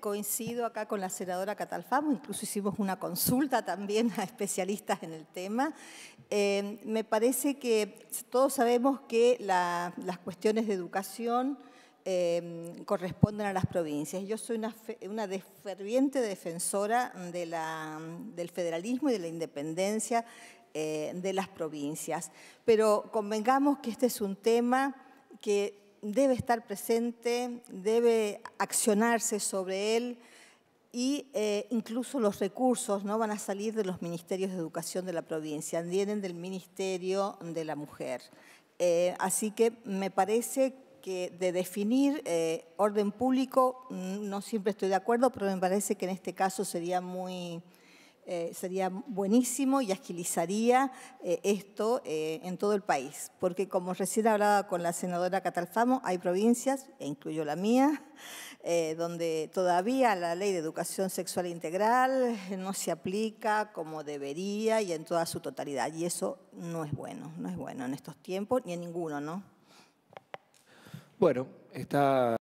coincido acá con la senadora Catalfamo, incluso hicimos una consulta también a especialistas en el tema. Eh, me parece que todos sabemos que las cuestiones de educación eh, corresponden a las provincias. Yo soy una, ferviente defensora del federalismo y de la independencia eh, de las provincias, pero convengamos que este es un tema que debe estar presente, debe accionarse sobre él y eh, incluso los recursos no van a salir de los ministerios de educación de la provincia, vienen del Ministerio de la Mujer. Eh, así que me parece que de definir eh, orden público, mm, no siempre estoy de acuerdo, pero me parece que en este caso sería muy, eh, sería buenísimo y agilizaría eh, esto eh, en todo el país, porque como recién hablaba con la senadora Catalfamo, hay provincias, e incluyo la mía, donde todavía la ley de educación sexual integral no se aplica como debería y en toda su totalidad, y eso no es bueno, no es bueno en estos tiempos ni en ninguno, ¿no? Bueno, está...